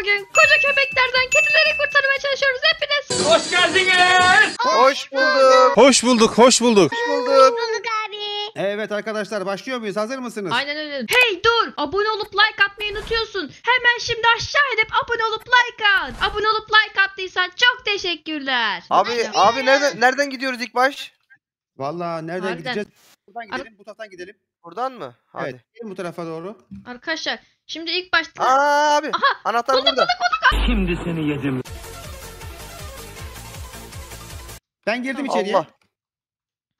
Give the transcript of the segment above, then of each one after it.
bugün koca köpeklerden kedileri kurtarmaya çalışıyoruz hepiniz. Hoş geldiniz. Hoş bulduk. Hoş bulduk, hoş bulduk. Hoş bulduk. Evet arkadaşlar başlıyor muyuz? Hazır mısınız? Aynen öyle. Hey dur! Abone olup like atmayı unutuyorsun. Hemen şimdi aşağı inip abone olup like at. Abone olup like attıysan çok teşekkürler. Abi Hadi. abi nereden nereden gidiyoruz ilk baş? Valla nereden Harbiden. gideceğiz? Buradan gidelim, bu taraftan gidelim. Buradan mı? Hadi. Evet. bu tarafa doğru. Arkadaşlar şimdi ilk başta... Aa abi. Aha, anahtar koduk, burada. Koduk, koduk. Şimdi seni yedim. Ben girdim tamam, içeriye. Allah.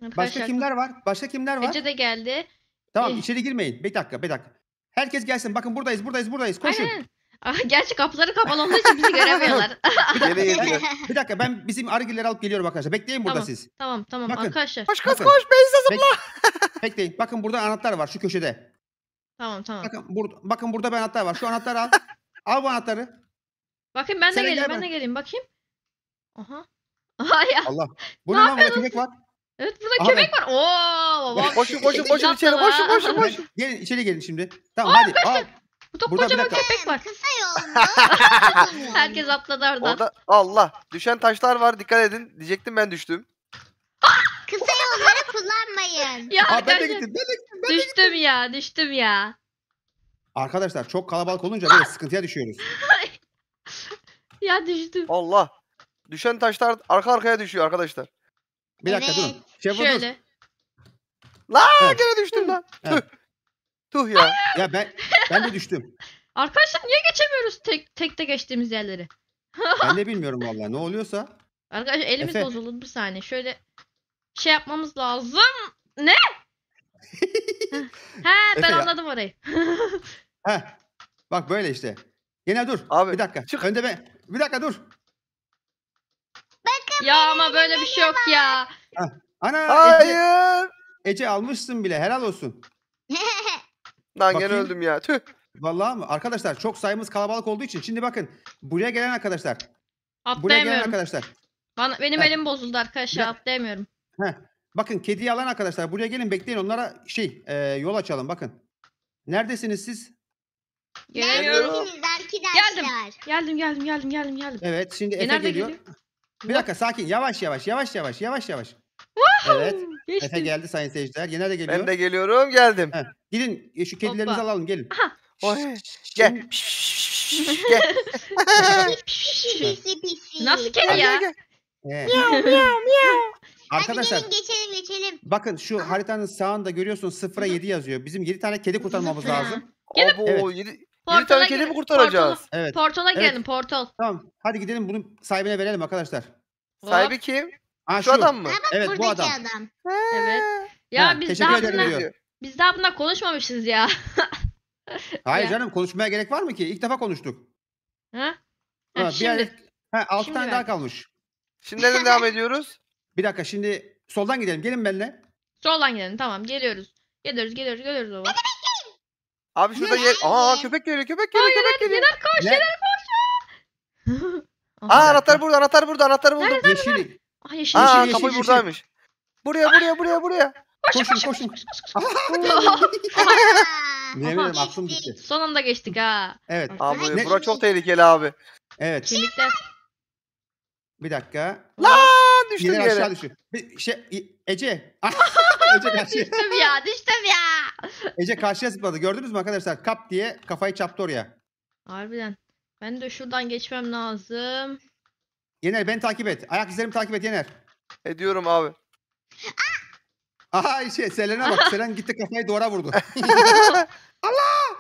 Başka Arkadaşlar, kimler var? Başka kimler var? Ece de geldi. Tamam ee... içeri girmeyin. Bir dakika bir dakika. Herkes gelsin. Bakın buradayız buradayız buradayız. Koşun. Aynen. Ah, Gerçi kapıları kapalı olduğu için bizi göremiyorlar. Yere yediler. Bir dakika ben bizim argileri alıp geliyorum arkadaşlar. Bekleyin burada Tamam. siz. Tamam tamam Bakın. arkadaşlar. Koş koş Bakın. koş Beyza zıpla. Bekleyin. Bakın burada anahtar var şu köşede. Tamam tamam. Bakın, bur, bakın burada bir anahtar var. Şu anahtarı al. al bu anahtarı. Bakın ben de Sen geleyim ben de ilerleme. geleyim bakayım. Aha. Aha Allah. Bu ne lan burada köpek var. Evet burada Aha, köpek var. Oo baba. Koşun koşun koşun içeri koşun koşun koşun. Gelin içeri gelin şimdi. Tamam Aa, hadi. Al. Burada, Burada kocaman köpek var. Kısa yolda. Herkes atladı oradan. Orada Allah. Düşen taşlar var. Dikkat edin. Diyecektim ben düştüm. Kısa yolları kullanmayın. Ya Aa, ben de gittim. Ben de gittim. Ben Düştüm ya. Düştüm ya. Arkadaşlar çok kalabalık olunca böyle sıkıntıya düşüyoruz. ya düştüm. Allah. Düşen taşlar arka arkaya düşüyor arkadaşlar. Bir dakika Evet. durun. Şevval dur. Şöyle. La gene düştüm lan. Evet. Tuh ya. Ya ben ben de düştüm. Arkadaşlar niye geçemiyoruz tek tekte geçtiğimiz yerleri? ben de bilmiyorum vallahi ne oluyorsa. Arkadaşlar elimiz Efe. bozuldu bir saniye. Şöyle şey yapmamız lazım. Ne? He ben Efe ya. anladım orayı. Ha Bak böyle işte. Yine dur. Abi, bir dakika. Çık. Önde ben. Bir dakika dur. Bakın Ya ama böyle bir şey yok ya. Ana Ece, Hayır. Ece almışsın bile. Helal olsun. Ben gene öldüm ya. Tüh. Vallahi mı? Arkadaşlar çok sayımız kalabalık olduğu için şimdi bakın buraya gelen arkadaşlar. Buraya gelen arkadaşlar. Bana, benim Ha. elim bozuldu arkadaşlar Ya- atlayamıyorum. Heh. Bakın kediyi alan arkadaşlar buraya gelin bekleyin onlara şey e, yol açalım bakın. Neredesiniz siz? Gelemiyorum. Geldim. Geldim geldim geldim geldim geldim. Evet şimdi e, Efe geliyor. geliyor? Bir dakika sakin yavaş yavaş yavaş yavaş yavaş yavaş. Evet Geçtim. Efe geldi sayın seyirciler. Yener de geliyor. Ben de geliyorum. Geldim. Gidin e, şu kedilerimizi alalım gelin. Aha. Oy. Gel. gel. Nasıl kedi ya? Gel, gel. Ee, Miau miau Arkadaşlar Hadi gelin geçelim geçelim. bakın şu haritanın sağında görüyorsunuz sıfıra 7 yazıyor. Bizim 7 tane kedi kurtarmamız lazım. Gelin, Abo evet. yedi, yedi tane kedi mi kurtaracağız? Portala, Evet. portala Evet. gidelim portal. Tamam. Hadi gidelim bunun sahibine verelim arkadaşlar. Sahibi kim? Ha, Şu adam mı? Evet bu adam. adam. Evet. Ya Ha, biz teşekkür daha ederim bundan, diyor. Biz daha bundan konuşmamışız ya. Hayır Ya. canım konuşmaya gerek var mı ki? İlk defa konuştuk. Ha? Ha, Ha, bir şimdi. ha, altı Şimdi tane ver. daha kalmış. Şimdiden devam ediyoruz. Bir dakika şimdi soldan gidelim. Gelin benimle. Soldan gidelim. Tamam geliyoruz. Geliyoruz geliyoruz geliyoruz baba. Abi şurada yer... Aa köpek geliyor köpek geliyor köpek geliyor. Koş Ne? Şener koş. Aa anahtar burada anahtar burada anahtar buldum. Yeşil. Ay yeşil Aa yeşil, yeşil, kapı yeşil. buradaymış. Buraya buraya buraya buraya. Koşun koşun. Niye ah. bilmiyorum aklım gitti. Son anda geçtik ha. Evet. Abi ne? bura çok tehlikeli abi. Evet. Kimlikte. Bir dakika. Lan düştüm yere. aşağı düştü. Bir şey Ece. Ece karşıya. düştüm ya düştüm ya. Ece karşıya zıpladı. Gördünüz mü arkadaşlar? Kap diye kafayı çarptı oraya. Harbiden. Ben de şuradan geçmem lazım. Yener beni takip et. Ayak izlerimi takip et Yener. Ediyorum abi. Aa! Aha şey Selen'e bak. Selen gitti kafayı duvara vurdu. Allah!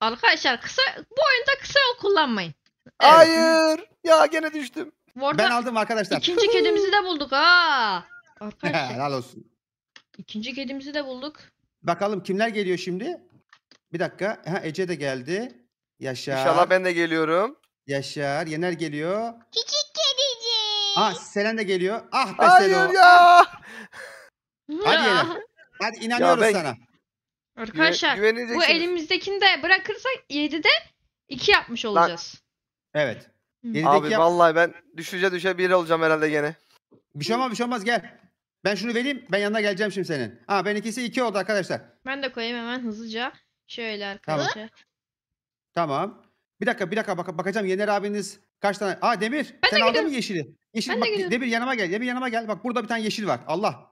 Arkadaşlar kısa bu oyunda kısa yol kullanmayın. Evet. Hayır. Ya gene düştüm. Ben aldım arkadaşlar. İkinci kedimizi de bulduk ha. Arkadaşlar Helal olsun. İkinci kedimizi de bulduk. Bakalım kimler geliyor şimdi? Bir dakika. Ha, Ece de geldi. Yaşar. İnşallah ben de geliyorum. Yaşar. Yener geliyor. Küçük kedici. Ah Selen de geliyor. Ah be Hayır Selo. ya. Hadi yener. Hadi inanıyoruz ben- sana. Arkadaşlar bu elimizdekini de bırakırsak 7'de 2 yapmış olacağız. Evet. Yedideki Abi yap- vallahi ben düşece düşe bir olacağım herhalde gene. Bir şey olmaz bir şey olmaz gel. Ben şunu vereyim ben yanına geleceğim şimdi senin. Ha ben ikisi iki oldu arkadaşlar. Ben de koyayım hemen hızlıca. Şöyle arkadaşlar. Tamam. Bir dakika bir dakika bak bakacağım Yener abiniz kaç tane. Aa Demir Ben de sen aldın mı yeşili? Yeşil Ben bak gidiyorum. Demir yanıma gel. Demir yanıma gel. Bak burada bir tane yeşil var. Allah.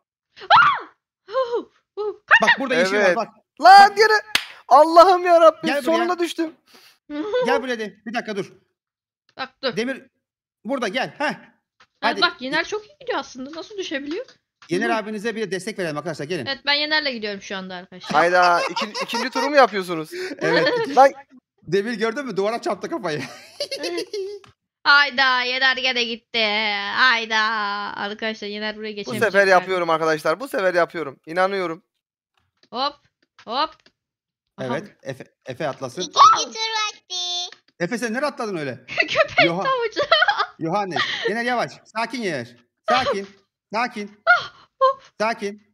Bak burada yeşil var bak. Lan yere. Allah'ım ya Gel Rabbim buraya. düştüm. Gel buraya de. Bir dakika dur. Bak dur. Demir burada gel. Heh. Ha, Hadi. bak Yener çok iyi gidiyor aslında. Nasıl düşebiliyor? Yener abinize bir destek verelim arkadaşlar gelin. Evet ben Yener'le gidiyorum şu anda arkadaşlar. Hayda ikin, ikinci turu mu yapıyorsunuz? Evet. Lan Demir gördün mü? Duvara çarptı kafayı. Hayda Yener gene gitti. Hayda. Arkadaşlar Yener buraya bu sefer galiba. yapıyorum arkadaşlar. Bu sefer yapıyorum. İnanıyorum. Hop. Hop. Evet. Efe, Efe atlasın. İkinci tur vakti. Efe sen nereye atladın öyle? Köpek Yoha tavucu. Yohannes. Yener yavaş. Sakin Yener. Sakin. Sakin. Sakin.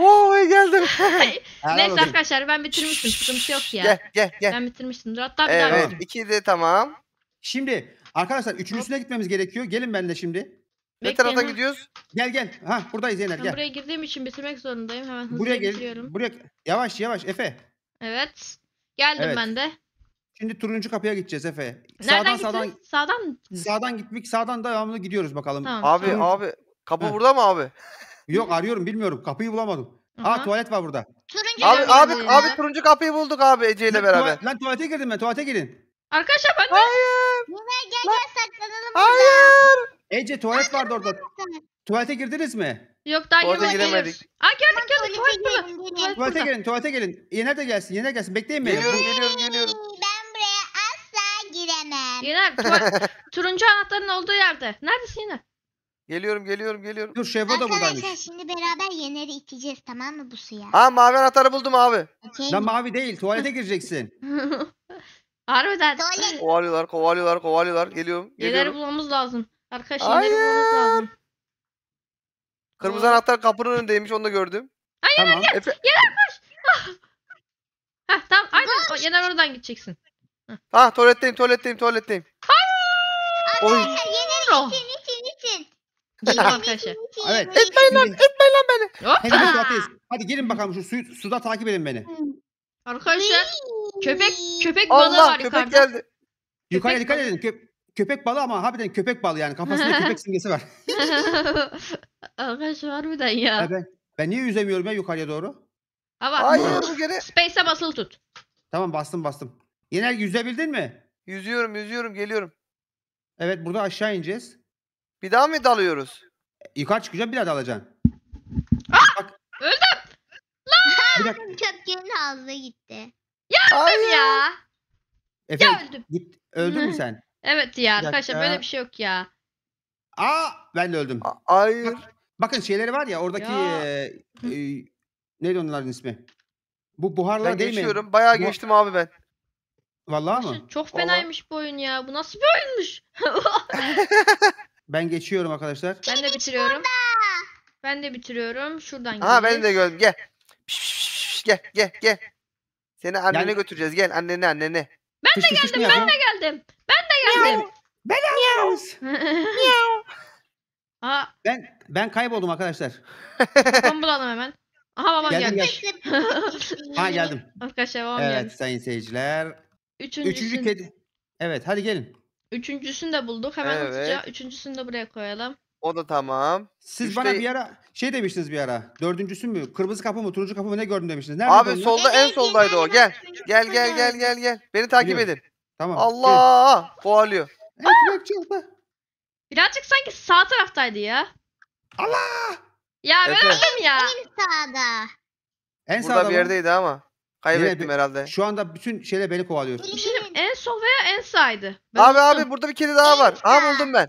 Oo geldim. Neyse arkadaşlar ben bitirmiştim. Sıkıntı yok ya. Gel gel gel. Ben bitirmiştim. Dur hatta bir daha Evet. İki de tamam. Şimdi arkadaşlar üçüncüsüne gitmemiz gerekiyor. Gelin ben de şimdi. Ne tarafa gidiyoruz? Gel gel. Ha buradayız Yener gel. buraya girdiğim için bitirmek zorundayım. Hemen hızlı Buraya gel. Buraya yavaş yavaş Efe. Evet. Geldim Evet. ben de. Şimdi turuncu kapıya gideceğiz Efe. Nereden sağdan sağdan Sağdan mı? sağdan gitmek sağdan devamlı gidiyoruz bakalım. Tamam. Abi tamam. abi kapı Hı. burada mı abi? Yok arıyorum bilmiyorum kapıyı bulamadım. Aha. Aa tuvalet var burada. Turuncu Abi abi abi turuncu kapıyı bulduk abi Ece ile beraber. tuva- Lan tuvalete girdim ben tuvalete girin. Arkadaşlar ben de... Hayır. Nilay gel gel saklanalım Hayır. Ece tuvalet vardı orada. burada. Tuvalete girdiniz mi? Yok daha Tuvalete girmedik. giremedik. Aa geldik geldik tuvalete tuvalet burada. girelim, Tuvalete gelin, tuvalete gelin. Yener de gelsin, Yener gelsin. Bekleyin beni. Geliyorum geliyorum geliyorum. Ben buraya asla giremem. Yener tuvalet... Turuncu anahtarın olduğu yerde. Neredesin Yener? Geliyorum geliyorum geliyorum. Dur Şevva da Arkadaşlar şimdi beraber Yener'i iteceğiz tamam mı bu suya? Aa mavi anahtarı buldum abi. Okey Lan mavi değil, tuvalete gireceksin. Harbiden. Kovalıyorlar, kovalıyorlar, kovalıyorlar. Geliyorum, Neleri geliyorum. bulmamız lazım. Arkadaşlar neleri bulmamız lazım. Kırmızı anahtar kapının önündeymiş, onu da gördüm. Hayır, Tamam. Efe, Heh, tamam aynen. Ah. O, Yener oradan gideceksin. ha tuvaletteyim, tuvaletteyim, tuvaletteyim. Hayır, Arkadaşlar yener için için için. Gelin arkadaşlar. Evet. Etmeyin lan, etmeyin lan beni. Hop. Hadi şey gelin bakalım şu suyu, suda takip edin beni. Hmm. Arkadaşlar Köpek köpek balığı Allah var köpek geldi. Yukarıya dikkat edin. Kö- köpek balığı ama harbiden köpek balığı yani. Kafasında köpek simgesi var. Arkadaş harbiden ya. Ya e ben, ben niye yüzemiyorum ya yukarıya doğru? Ama Hayır bu gene. Space'e basılı tut. Tamam bastım bastım. Yener yüzebildin mi? Yüzüyorum yüzüyorum geliyorum. Evet burada aşağı ineceğiz. Bir daha mı dalıyoruz? E, yukarı çıkacağım bir daha dalacaksın. Ah! Bak. Öldüm. Bir dakika. Köpkenin ağzına gitti. Hayır. ya. Efe, ya öldüm. Git, öldün mü sen? Evet ya Bir arkadaşlar böyle bir şey yok ya. Aa ben de öldüm. A- Hayır. Bak, bakın şeyleri var ya oradaki Ya. e, neydi onların ismi? Bu buharlar Ben değil mi? Ben geçiyorum. Bayağı geçtim abi ben. Vallahi mı? Çok Vallahi. fenaymış bu oyun ya. Bu nasıl bir oyunmuş? Ben geçiyorum arkadaşlar. ben de bitiriyorum. Ben de bitiriyorum. Şuradan Ha ben de gördüm. Gel. Şş, şş, Gel gel gel. Seni annene Yani- götüreceğiz. Gel annene annene. Ben de geldim, ben de geldim. Ben de geldim. ben Belamız. Aa, Ben ben kayboldum arkadaşlar. babamı bulalım hemen. Aha babam Geldim, geldi. Ha geldim. Arkadaşlar babam geldi. Evet sayın seyirciler. Üçüncüsün, Üçüncü kedi. Evet hadi gelin. Üçüncüsünü de bulduk. Hemen Evet. hızlıca üçüncüsünü de buraya koyalım. O da tamam. Siz Üçte... bana bir ara şey demiştiniz bir ara. Dördüncüsü mü? Kırmızı kapı mı? Turuncu kapı mı? Ne gördün demiştiniz. Nerede Abi solda en soldaydı o. Gel. Gel gel gel gel gel. Beni takip edin. Tamam. Allah! Evet. Boğalıyor. Evet, çıldı. Birazcık sanki sağ taraftaydı ya. Allah! Ya ben Efe. öldüm ya. En sağda. En Burada sağda bir yerdeydi ama. Kaybettim evet, herhalde. Şu anda bütün şeyle beni kovalıyor. Bir şey en sol veya en sağydı. Ben abi unuttum. abi burada bir kedi daha var. Aa buldum ben.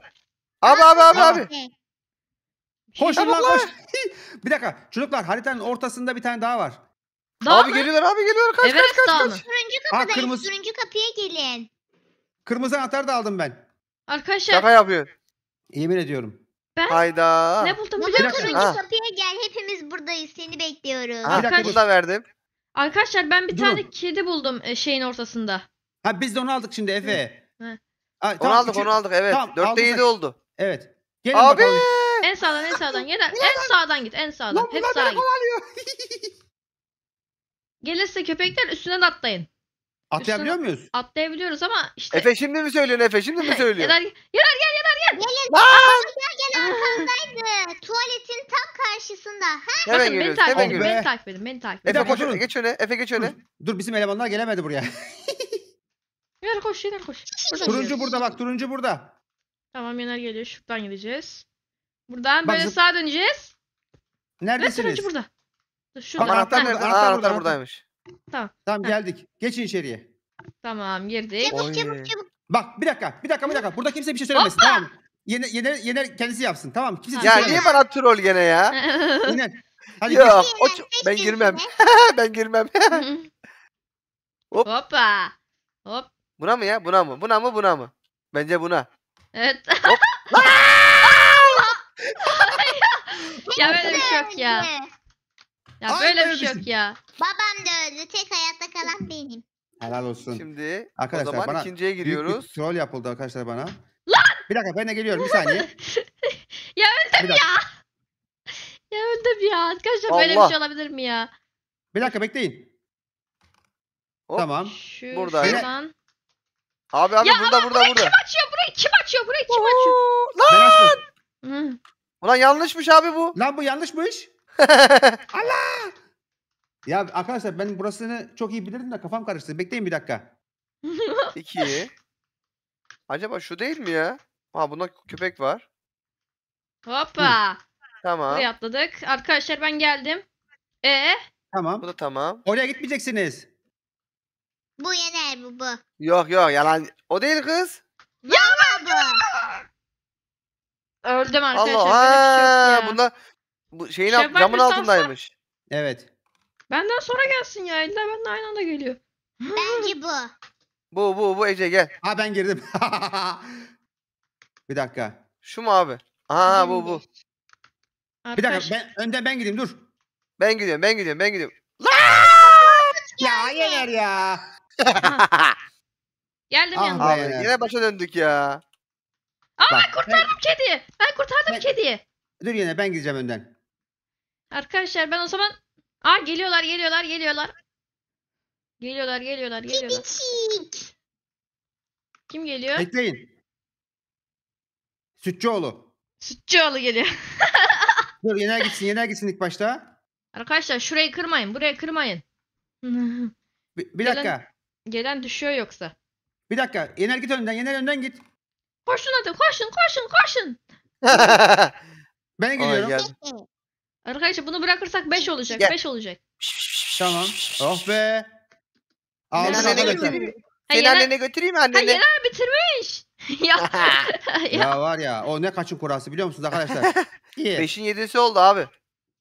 Abi abi abi abi. Ee, şey Koşun lan koş. bir dakika çocuklar haritanın ortasında bir tane daha var. Dağ abi mı? geliyorlar abi geliyorlar kaç evet, kaç kaç. kaç. Turuncu kapıdayız kırmızı... turuncu kapıya gelin. Kırmızı anahtar da aldım ben. Arkadaşlar. Şaka yapıyor. Yemin ediyorum. Ben Hayda. ne buldum biliyor musun? Turuncu kapıya gel hepimiz buradayız seni bekliyoruz. Ha, Arkadaş... Bunu da verdim. Arkadaşlar ben bir Dur. tane kedi buldum e, şeyin ortasında. Ha biz de onu aldık şimdi Efe. Ha. onu aldık onu aldık evet. Tamam, 4'te 7 oldu. Evet. Gelin Abi. bakalım. En sağdan en sağdan. Yeniden, en sağdan git en sağdan. Lan Hep sağ. sağa git. Gelirse köpekler üstüne atlayın. Atlayabiliyor muyuz? Atlayabiliyoruz ama işte. Efe şimdi mi söylüyorsun Efe şimdi mi söylüyorsun? Yener, yener gel yener gel. Gelin. Lan! Gel arkamdaydı. Tuvaletin tam karşısında. Ha? Hemen Bakın beni takip edin. geliyoruz. Beni takip edin. Beni takip edin. Efe koş öne geç öne Efe geç öne. Dur bizim elemanlar gelemedi buraya. Yener koş yener koş. Turuncu burada bak turuncu burada. Tamam Yener geliyor. Şuradan gideceğiz. Buradan Bak, böyle zıp- sağa döneceğiz. Ne Neredesiniz? turuncu burada? Dur Şurada. anahtar nerede? Aa, Anahtar burada. anahtar buradaymış. Tamam geldik. Geçin içeriye. Tamam girdik. Oy. Çabuk çabuk çabuk. Bak bir dakika bir dakika bir dakika. Burada kimse bir şey söylemesin tamam mı? Yener, yener, yener kendisi yapsın tamam Kimse bir şey Ya niye söylemesin. bana troll gene ya? Yener. Hadi Yok. o ben girmem. ben girmem. Hop. Hoppa. Hop. Buna mı ya? Buna mı? Buna mı? Buna mı? Bence buna. Evet. ya böyle bir şey yok ya. Ya Ay, böyle bir şey yok ya. Babam da öldü. Tek hayatta kalan benim. Helal olsun. Şimdi Arkadaşlar, o zaman bana ikinciye Büyük bir giriyoruz. troll yapıldı arkadaşlar bana. Lan! Bir dakika ben de geliyorum bir saniye. Ya öldüm Bir ya. dakika. Ya öldüm ya. Arkadaşlar böyle bir şey olabilir mi ya? Bir dakika bekleyin. Hop. Tamam. Şu Buradayım. şuradan. Abi abi ya burada ama burada burada. kim açıyor? Burayı kim açıyor? Burayı kim açıyor? Oo, Ben Lan! Ulan yanlışmış abi bu. Lan bu yanlışmış. Allah! Ya arkadaşlar ben burasını çok iyi bilirim de kafam karıştı. Bekleyin bir dakika. İki. Acaba şu değil mi ya? Ha bunda köpek var. Hoppa. Tamam. Buraya atladık. Arkadaşlar ben geldim. E Tamam. Bu da tamam. Oraya gitmeyeceksiniz. Bu yener bu bu. Yok yok yalan. O değil kız. Yalan bu. Öldüm arkadaşlar. Allah ha, şey bunlar bu şeyin alt, Şevval camın Mustafa. altındaymış. Evet. Benden sonra gelsin ya. İlla benden aynı anda geliyor. Bence bu. Bu bu bu Ece gel. Ha ben girdim. bir dakika. Şu mu abi? Aha bu bu. Bir dakika ben önden ben gideyim dur. Ben gidiyorum ben gidiyorum ben gidiyorum. Ya yener ya. Geldim ah yanına. ya. yine başa döndük ya. Aa Bak, ben kurtardım ben... kediyi. Ben kurtardım ben... kediyi. Dur yine ben gideceğim önden. Arkadaşlar ben o zaman... Aa geliyorlar geliyorlar geliyorlar. Geliyorlar geliyorlar geliyorlar. Kim geliyor? Bekleyin. Sütçüoğlu. Sütçüoğlu geliyor. Dur yener gitsin yener gitsin ilk başta. Arkadaşlar şurayı kırmayın burayı kırmayın. bir, bir dakika. Gelen... Gelen düşüyor yoksa. Bir dakika. Yener git önden. Yener önden git. Koşun hadi koşun koşun koşun. ben gidiyorum. geldim. Arkadaşlar bunu bırakırsak 5 olacak. Gel. 5 olacak. Tamam. Oh be. Aldın Yener annene arkadaşlar. götüreyim. Ha, Seni Yener, annene götüreyim annene? Yener bitirmiş. ya, ya. var ya. O ne kaçın kurası biliyor musunuz arkadaşlar? İyi. Beşin yedisi oldu abi.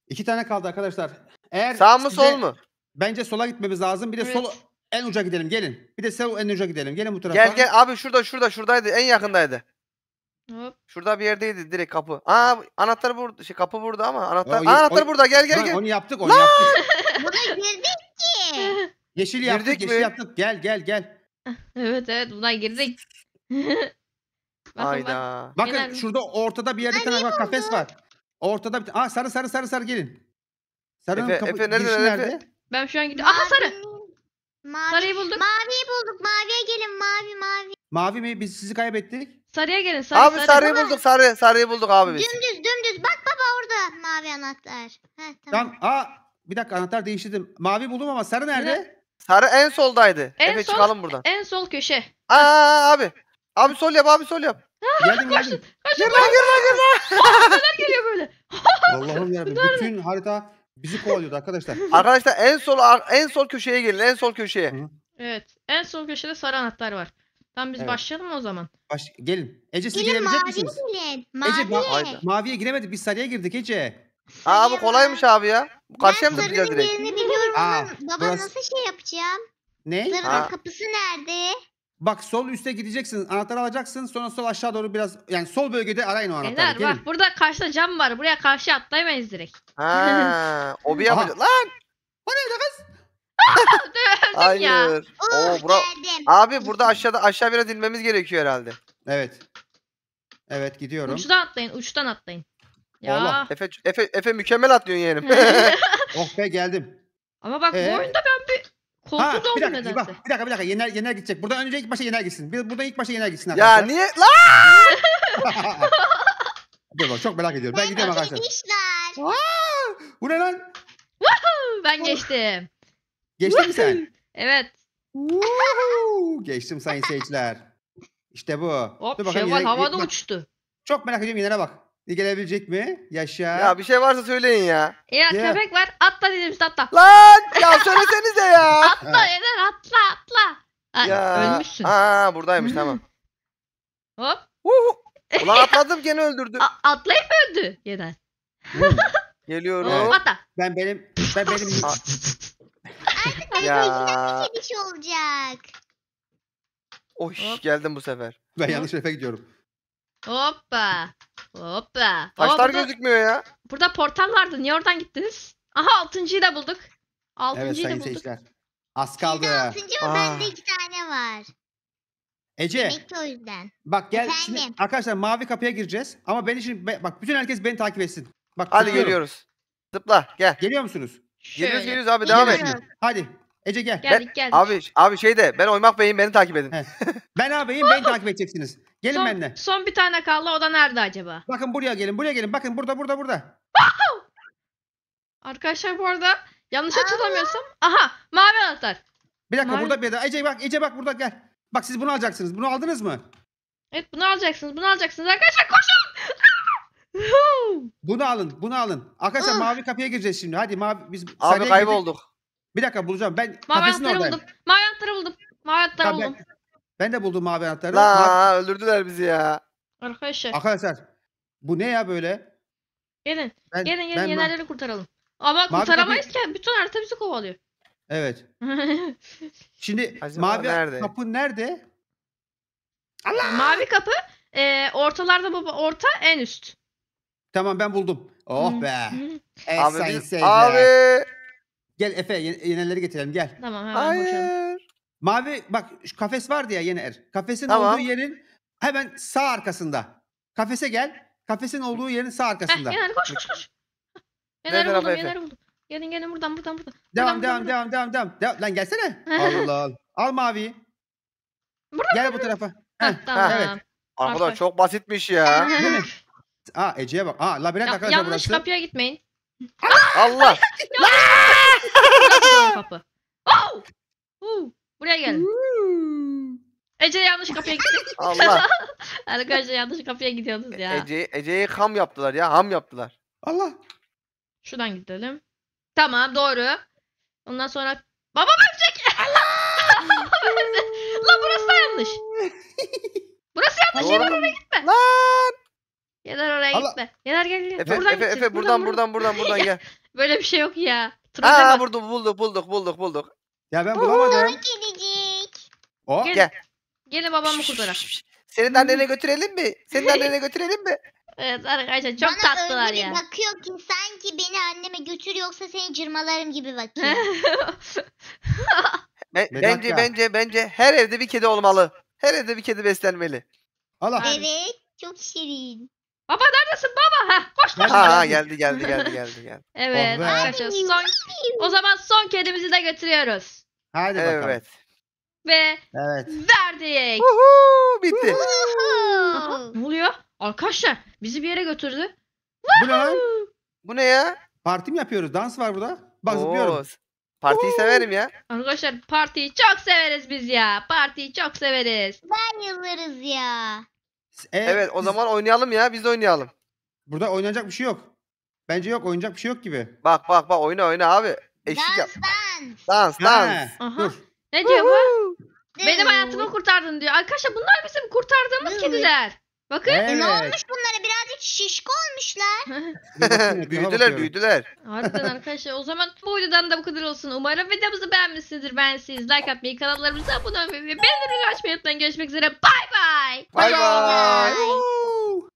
İki tane kaldı arkadaşlar. Eğer Sağ mı size- sol mu? Bence sola gitmemiz lazım. Bir de Evet. sol en uca gidelim gelin. Bir de sen en uca gidelim. Gelin bu tarafa. Gel gel abi şurada şurada şuradaydı. En yakındaydı. Hop. Şurada bir yerdeydi direkt kapı. Aa anahtar burada. Şey kapı burada ama anahtar. Aa, anahtar o, burada. Gel gel gel. Onu yaptık onu yaptık. Buraya girdik ki. Yeşil yaptık girdik yeşil mi? yaptık. Gel gel gel. Evet evet buna girdik. bakın, Hayda. Bakın Genel... şurada ortada bir yerde tane kafes var. Ortada bir Aa sarı sarı sarı sarı gelin. Sarı Efe, kapı Efe nerede, nerede? Ben şu an gidiyorum. Aha sarı. Mavi. Sarıyı bulduk. Maviyi bulduk. Maviye gelin. Mavi mavi. Mavi mi? Biz sizi kaybettik. Sarıya gelin. Sarı, abi sarı. sarıyı bulduk. Sarı, sarıyı bulduk abi biz. Dümdüz dümdüz. Bak baba orada mavi anahtar. Heh, tamam. Tam, aa, bir dakika anahtar değiştirdim. Mavi buldum ama sarı nerede? Sarı en soldaydı. En Efe sol, çıkalım buradan. En sol köşe. Aa abi. Abi sol yap abi sol yap. geldim koşun, geldim. Koşun, gir lan gir lan gir lan. Neler geliyor böyle? Allah'ım ya bütün harita Bizi kovalıyordu arkadaşlar. Arkadaşlar en sol en sol köşeye gelin. En sol köşeye. Evet. En sol köşede sarı anahtar var. Tamam biz Evet. başlayalım o zaman? Baş, gelin. Ece siz Gelin mavi misiniz? Mavi. Ece ma- Hayda. maviye giremedik. Biz sarıya girdik Ece. Aa bu kolaymış abi ya. Bu karşıya mı sarının zıplayacağız direkt? yerini biliyorum Aa, baba burası- nasıl şey yapacağım? Ne? Sarının kapısı nerede? Bak sol üste gideceksin. Anahtarı alacaksın. Sonra sol aşağı doğru biraz yani sol bölgede arayın o anahtarı. Beyler bak burada karşıda cam var. Buraya karşı atlayamayız direkt. Ha, o bir yapacak. Lan! O neydi kız? Ah, Öldüm Hayır. ya. Oh, Oo, bura... geldim. Abi burada aşağıda aşağı biraz inmemiz gerekiyor herhalde. Evet. Evet gidiyorum. Uçtan atlayın. Uçtan atlayın. Ya. Efe, Efe, Efe mükemmel atlıyorsun yeğenim. oh be geldim. Ama bak Ee? bu oyunda Kolsuz ha, bir dakika, nedense. Bak, bir dakika bir dakika Yener, Yener gidecek. Buradan önce ilk başa Yener gitsin. Bir, buradan ilk başa Yener gitsin Ya arkadaşlar. niye? Lan! Dur bak çok merak ediyorum. Ben gidiyorum arkadaşlar. Geçmişler. Aa, bu ne lan? Ben geçtim. Geçtin mi sen? Evet. Woohoo! Geçtim sayın seyirciler. İşte bu. Hop Dur bakalım Şevval Yener- havada Bak, uçtu. Çok merak ediyorum Yener'e bak. Gelebilecek mi? Yaşa. Ya bir şey varsa söyleyin ya. Ya Ya. köpek var. Atla dedim size atla. Lan ya söylesenize ya. Atla Eren atla atla. Ha, ya. Ölmüşsün. Aa buradaymış tamam. Hop. Uhu. Ulan atladım gene öldürdü. atlayıp öldü Yener. Geliyorum. Hop atla. ben benim ben benim Artık Aa. ya. Şey bir şey olacak. Oy Hop. geldim bu sefer. ben yanlış hedefe gidiyorum. Hoppa. Hoppa. Taşlar Aa, gözükmüyor ya. Burada portal vardı. Niye oradan gittiniz? Aha altıncıyı da bulduk. Altıncıyı sayın da bulduk. seyirciler. Az kaldı. Bizde altıncı mı? Bende iki tane var. Ece Demek ki o yüzden. bak gel şimdi arkadaşlar mavi kapıya gireceğiz. Ama beni şimdi bak bütün herkes beni takip etsin. Bak Hadi geliyoruz. Tıpla, gel. Geliyor musunuz? Şöyle. Geliyoruz geliyoruz abi devam et. Hadi Ece gel. Geldik geldik. Abi abi şey de ben Oymak Bey'im beni takip edin. Ben abiyim beni takip edeceksiniz. Gelin son, benimle. Son bir tane kaldı. O da nerede acaba? Bakın buraya gelin. Buraya gelin. Bakın burada burada burada. Arkadaşlar bu arada yanlış hatırlamıyorsam. Aha mavi anahtar. Bir dakika Mavi- burada bir de. Ece bak Ece bak burada gel. Bak siz bunu alacaksınız. Bunu aldınız mı? Evet bunu alacaksınız. Bunu alacaksınız. Arkadaşlar koşun. Bunu alın. Bunu alın. Arkadaşlar Ah. mavi kapıya gireceğiz şimdi. Hadi mavi biz sarıya Abi girdik. kaybolduk. Bir dakika bulacağım. Ben Mavi kafesini anahtarı buldum. Mavi anahtarı buldum. Mavi anahtarı buldum. Ben de buldum mavi anahtarı. La öldürdüler bizi ya. Arkadaşlar. Arkadaşlar. Bu ne ya böyle? Gelin. Ben, gelin gelin yenerleri kurtaralım. Ama mavi kurtaramayız kapı... ki bütün harita bizi kovalıyor. Evet. Şimdi Acaba mavi nerede? kapı nerede? Allah! E, mavi kapı e, ortalarda baba orta en üst. Tamam ben buldum. Oh be. Abi, biz, abi. Gel Efe yenenleri getirelim gel. Tamam hemen Hayır. Boşalım. Mavi bak şu kafes var diye yeni er. Kafesin Tamam. olduğu yerin hemen sağ arkasında. Kafese gel. Kafesin olduğu yerin sağ Heh, arkasında. Yener koş koş koş. Yener merhaba buldum Efe. Yener buldum. Gelin gelin buradan buradan buradan. Devam devam devam devam devam. Devam- Lan gelsene. Allah Allah. Al maviyi. Burada Gel bu tarafa. Heh, Heh, tamam. evet. Arkadaşlar Arkadaş. çok basitmiş ya. Değil mi? Aa Ece'ye bak. Aa labirent Ya- arkadaşlar yanlış burası. kapıya gitmeyin. Allah. Burası doğru kapı. Oh! Huu! Buraya gelin. Hmm. Ece yanlış kapıya gitti. Allah. Arkadaşlar yanlış kapıya gidiyorsunuz e, ya. Ece Ece'yi ham yaptılar ya. Ham yaptılar. Allah. Şuradan gidelim. Tamam doğru. Ondan sonra babam ölecek. Allah. Lan burası da yanlış. Burası yanlış. Yener oraya gitme. Lan. Yener oraya Allah. gitme. Yener gel Efe, buradan Efe, Efe buradan buradan buradan buradan, buradan gel. Böyle bir şey yok ya. Trolle Aa, bulduk bulduk bulduk bulduk bulduk. Ya ben bulamadım. gelecek. O. Gel. Gel. Gelin babamı kurtaralım. Senin annene götürelim mi? Senin annene götürelim mi? Evet arkadaşlar çok Bana tatlılar öyle ya. bir bakıyor ki sanki beni anneme götür yoksa seni cırmalarım gibi bakıyor. bence bence bence her evde bir kedi olmalı. Her evde bir kedi beslenmeli. Allah. evet. Çok şirin. Baba neredesin baba? Heh, koş koş. Ha, ha geldi geldi geldi geldi geldi. Evet Oh arkadaşlar son, o zaman son kedimizi de götürüyoruz. Hadi bakalım. evet. Ve Evet. verdik. Uhu, bitti. Aha, ne oluyor? Arkadaşlar bizi bir yere götürdü. Bu ne Bu ne ya? Parti mi yapıyoruz? Dans var burada. Bak zıplıyorum. Oo, Partiyi severim ya. Arkadaşlar partiyi çok severiz biz ya. Partiyi çok severiz. Bayılırız ya. E, evet o biz... zaman oynayalım ya biz de oynayalım. Burada oynayacak bir şey yok. Bence yok oynayacak bir şey yok gibi. Bak bak bak oyna oyna abi. Eşlik yap. Dans dans. Dans dans. Ne diyor bu? Benim hayatımı kurtardın diyor. Arkadaşlar bunlar bizim kurtardığımız kediler. Bakın. E ne olmuş bunlara? Birazcık şişko olmuşlar. büyüdüler büyüdüler. Harbiden arkadaşlar o zaman bu videodan da bu kadar olsun. Umarım videomuzu beğenmişsinizdir. Ben siz like atmayı, kanallarımıza abone olmayı ve bildirimleri açmayı unutmayın. Görüşmek üzere. Bay bay. Bay bay.